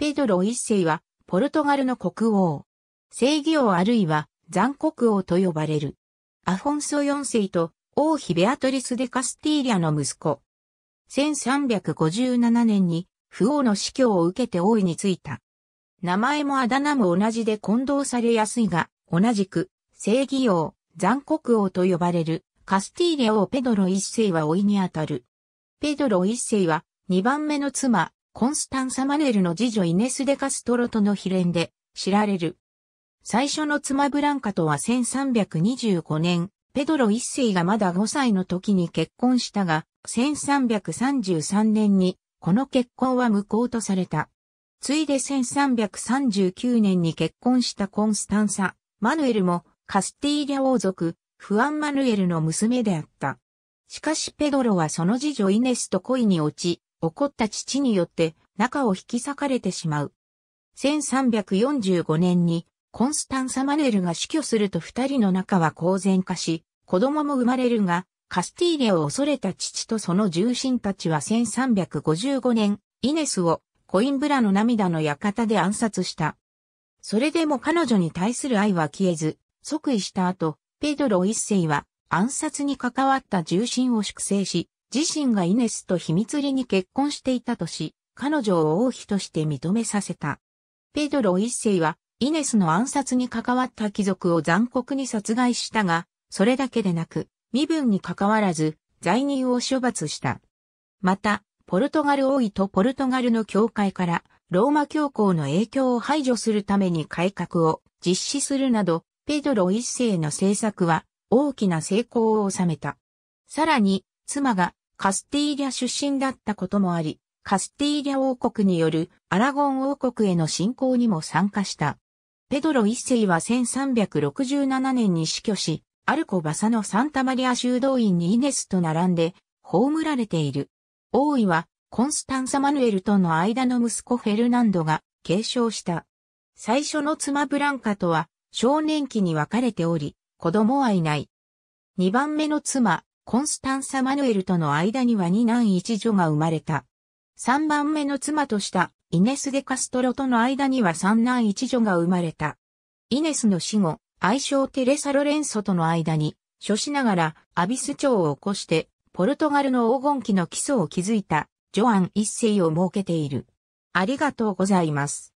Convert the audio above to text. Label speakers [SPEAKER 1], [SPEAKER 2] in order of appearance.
[SPEAKER 1] ペドロ一世は、ポルトガルの国王。正義王あるいは、残国王と呼ばれる。アフォンソ四世と、王妃ベアトリス・デ・カスティーリアの息子。1357年に、不王の死去を受けて王位についた。名前もあだ名も同じで混同されやすいが、同じく、正義王、残国王と呼ばれる、カスティーリア王ペドロ一世は老いにあたる。ペドロ一世は、二番目の妻、コンスタンサ・マネルの次女イネス・デ・カストロとの比連で知られる。最初の妻ブランカとは1325年、ペドロ一世がまだ5歳の時に結婚したが、1333年にこの結婚は無効とされた。ついで1339年に結婚したコンスタンサ、マヌエルもカスティーリャ王族、フアン・マヌエルの娘であった。しかしペドロはその次女イネスと恋に落ち、怒った父によって仲を引き裂かれてしまう。1345年にコンスタンサ・マネルが死去すると二人の仲は公然化し、子供も生まれるが、カスティーレを恐れた父とその重臣たちは1355年、イネスをコインブラの涙の館で暗殺した。それでも彼女に対する愛は消えず、即位した後、ペドロ一世は暗殺に関わった重臣を粛清し、自身がイネスと秘密裏に結婚していたとし、彼女を王妃として認めさせた。ペドロ一世は、イネスの暗殺に関わった貴族を残酷に殺害したが、それだけでなく、身分に関わらず、罪人を処罰した。また、ポルトガル王位とポルトガルの教会から、ローマ教皇の影響を排除するために改革を実施するなど、ペドロ一世の政策は大きな成功を収めた。さらに、妻がカスティーリャ出身だったこともあり、カスティーリャ王国によるアラゴン王国への侵攻にも参加した。ペドロ一世は1367年に死去し、アルコバサのサンタマリア修道院にイネスと並んで葬られている。王位はコンスタンサ・マヌエルとの間の息子フェルナンドが継承した。最初の妻ブランカとは少年期に別れており、子供はいない。二番目の妻、コンスタンサ・マヌエルとの間には二男一女が生まれた。三番目の妻としたイネス・デ・カストロとの間には三男一女が生まれた。イネスの死後、愛称テレサ・ロレンソとの間に、諸しながらアビス朝を起こして、ポルトガルの黄金期の基礎を築いたジョアン一世を設けている。ありがとうございます。